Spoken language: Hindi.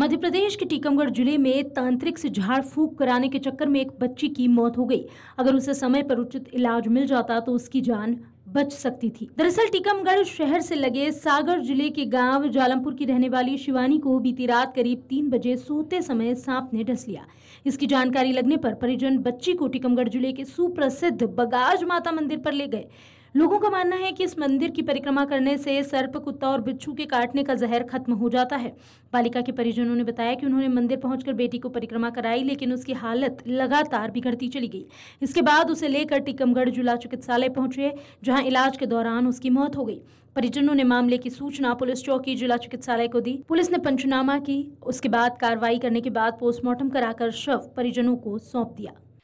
मध्य प्रदेश के टीकमगढ़ जिले में तांत्रिक से झाड़ फूक कराने के चक्कर में एक बच्ची की मौत हो गई अगर उसे समय पर उचित इलाज मिल जाता तो उसकी जान बच सकती थी दरअसल टीकमगढ़ शहर से लगे सागर जिले के गांव जालमपुर की रहने वाली शिवानी को बीती रात करीब तीन बजे सोते समय सांप ने डस लिया इसकी जानकारी लगने पर परिजन बच्ची को टीकमगढ़ जिले के सुप्रसिद्ध बगाज माता मंदिर पर ले गए लोगों का मानना है कि इस मंदिर की परिक्रमा करने से सर्प कुत्ता और बिच्छू के काटने का जहर खत्म हो जाता है बालिका के परिजनों ने बताया कि उन्होंने मंदिर पहुंचकर बेटी को परिक्रमा कराई लेकिन उसकी हालत लगातार बिगड़ती चली गई इसके बाद उसे लेकर टीकमगढ़ जिला चिकित्सालय पहुंचे जहां इलाज के दौरान उसकी मौत हो गई परिजनों ने मामले की सूचना पुलिस चौकी जिला चिकित्सालय को दी पुलिस ने पंचनामा की उसके बाद कार्रवाई करने के बाद पोस्टमार्टम कराकर शव परिजनों को सौंप दिया